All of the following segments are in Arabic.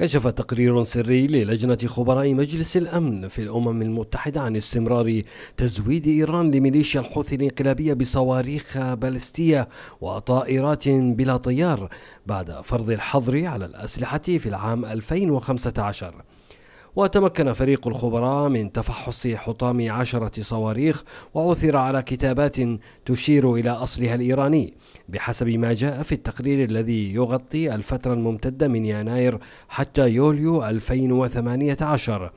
كشف تقرير سري للجنة خبراء مجلس الأمن في الأمم المتحدة عن استمرار تزويد إيران لميليشيا الحوثي الانقلابية بصواريخ بالستية وطائرات بلا طيار بعد فرض الحظر على الأسلحة في العام 2015 وتمكن فريق الخبراء من تفحص حطام عشرة صواريخ وعثر على كتابات تشير إلى أصلها الإيراني بحسب ما جاء في التقرير الذي يغطي الفترة الممتدة من يناير حتى يوليو 2018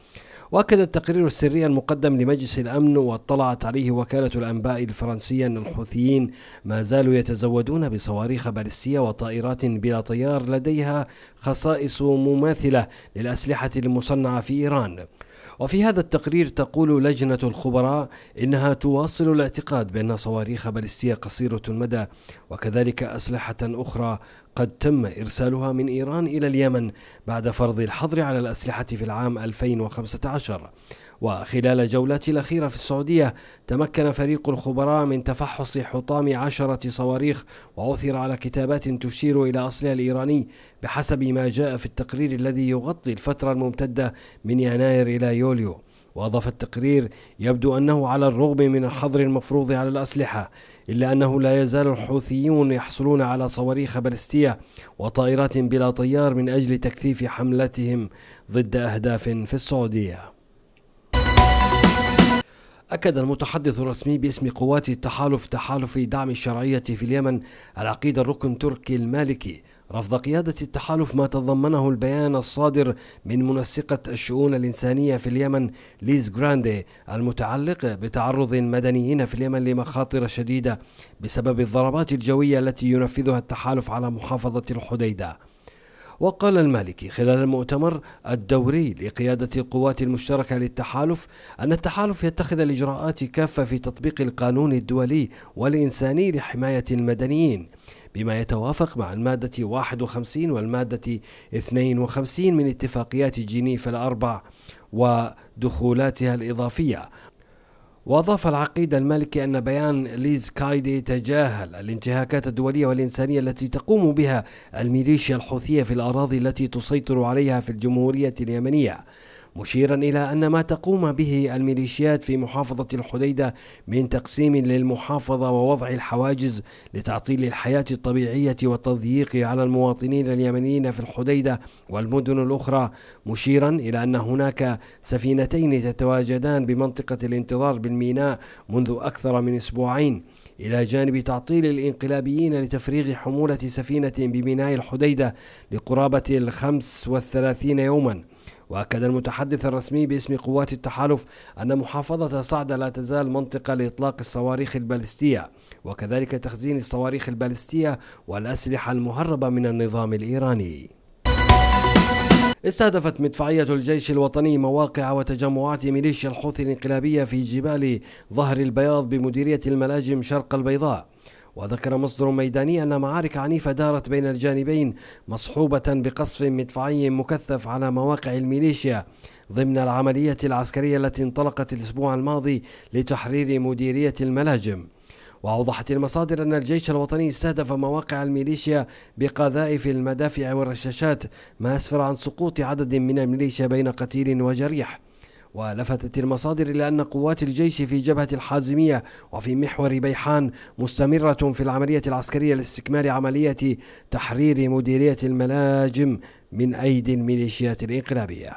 وأكد التقرير السري المقدم لمجلس الأمن واطلعت عليه وكالة الأنباء الفرنسية أن الحوثيين ما زالوا يتزودون بصواريخ بالستية وطائرات بلا طيار لديها خصائص مماثلة للأسلحة المصنعة في إيران وفي هذا التقرير تقول لجنة الخبراء إنها تواصل الاعتقاد بأن صواريخ بالستية قصيرة المدى وكذلك أسلحة أخرى قد تم إرسالها من إيران إلى اليمن بعد فرض الحظر على الأسلحة في العام 2015 وخلال جولاتي الأخيرة في السعودية تمكن فريق الخبراء من تفحص حطام عشرة صواريخ وعثر على كتابات تشير إلى أصلها الإيراني بحسب ما جاء في التقرير الذي يغطي الفترة الممتدة من يناير إلى يوليو وأضاف التقرير يبدو أنه على الرغم من الحظر المفروض على الأسلحة إلا أنه لا يزال الحوثيون يحصلون على صواريخ بالستية وطائرات بلا طيار من أجل تكثيف حملتهم ضد أهداف في السعودية أكد المتحدث الرسمي باسم قوات التحالف تحالف دعم الشرعية في اليمن العقيد الركن تركي المالكي رفض قيادة التحالف ما تضمنه البيان الصادر من منسقة الشؤون الإنسانية في اليمن ليز جراندي المتعلق بتعرض المدنيين في اليمن لمخاطر شديدة بسبب الضربات الجوية التي ينفذها التحالف على محافظة الحديدة وقال المالكي خلال المؤتمر الدوري لقيادة القوات المشتركة للتحالف أن التحالف يتخذ الإجراءات كافة في تطبيق القانون الدولي والإنساني لحماية المدنيين بما يتوافق مع المادة 51 والمادة 52 من اتفاقيات جنيف الأربع ودخولاتها الإضافية وأضاف العقيد المالكي أن بيان ليز كايدي تجاهل الانتهاكات الدولية والإنسانية التي تقوم بها الميليشيا الحوثية في الأراضي التي تسيطر عليها في الجمهورية اليمنية مشيرا إلى أن ما تقوم به الميليشيات في محافظة الحديدة من تقسيم للمحافظة ووضع الحواجز لتعطيل الحياة الطبيعية والتضييق على المواطنين اليمنيين في الحديدة والمدن الأخرى مشيرا إلى أن هناك سفينتين تتواجدان بمنطقة الانتظار بالميناء منذ أكثر من أسبوعين إلى جانب تعطيل الإنقلابيين لتفريغ حمولة سفينة بميناء الحديدة لقرابة الخمس والثلاثين يوماً وأكد المتحدث الرسمي باسم قوات التحالف أن محافظة صعدة لا تزال منطقة لإطلاق الصواريخ البالستية وكذلك تخزين الصواريخ البالستية والأسلحة المهربة من النظام الإيراني استهدفت مدفعية الجيش الوطني مواقع وتجمعات ميليشيا الحوثي الانقلابية في جبال ظهر البياض بمديرية الملاجم شرق البيضاء وذكر مصدر ميداني أن معارك عنيفة دارت بين الجانبين مصحوبة بقصف مدفعي مكثف على مواقع الميليشيا ضمن العملية العسكرية التي انطلقت الأسبوع الماضي لتحرير مديرية الملاجم وأوضحت المصادر أن الجيش الوطني استهدف مواقع الميليشيا بقذائف المدافع والرشاشات ما أسفر عن سقوط عدد من الميليشيا بين قتيل وجريح ولفتت المصادر إلى أن قوات الجيش في جبهة الحازمية وفي محور بيحان مستمرة في العملية العسكرية لاستكمال عملية تحرير مديرية الملاجم من أيدي الميليشيات الإنقلابية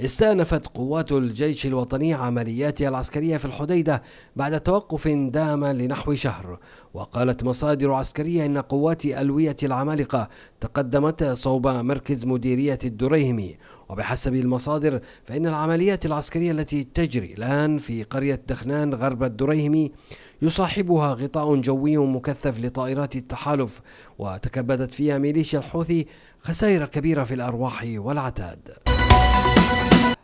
استأنفت قوات الجيش الوطني عملياتها العسكرية في الحديدة بعد توقف دام لنحو شهر وقالت مصادر عسكرية أن قوات ألوية العمالقة تقدمت صوب مركز مديرية الدريهمي وبحسب المصادر فإن العمليات العسكرية التي تجري الآن في قرية دخنان غرب الدريهمي يصاحبها غطاء جوي مكثف لطائرات التحالف وتكبدت فيها ميليشيا الحوثي خسائر كبيرة في الأرواح والعتاد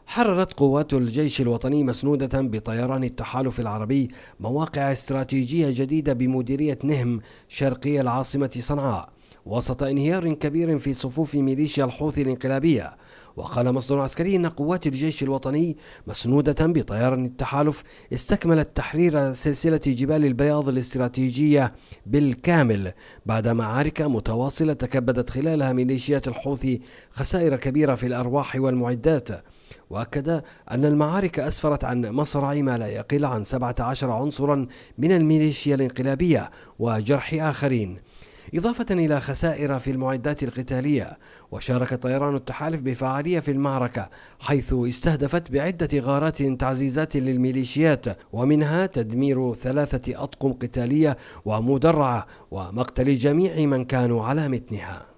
حررت قوات الجيش الوطني مسنودة بطيران التحالف العربي مواقع استراتيجية جديدة بمديرية نهم شرقي العاصمة صنعاء وسط انهيار كبير في صفوف ميليشيا الحوثي الانقلابية وقال مصدر عسكري أن قوات الجيش الوطني مسنودة بطيران التحالف استكملت تحرير سلسلة جبال البياض الاستراتيجية بالكامل بعد معارك متواصلة تكبدت خلالها ميليشيات الحوثي خسائر كبيرة في الأرواح والمعدات وأكد أن المعارك أسفرت عن مصرع ما لا يقل عن 17 عنصرا من الميليشيا الانقلابية وجرح آخرين إضافة إلى خسائر في المعدات القتالية وشارك طيران التحالف بفعالية في المعركة حيث استهدفت بعدة غارات تعزيزات للميليشيات ومنها تدمير ثلاثة أطقم قتالية ومدرعة ومقتل جميع من كانوا على متنها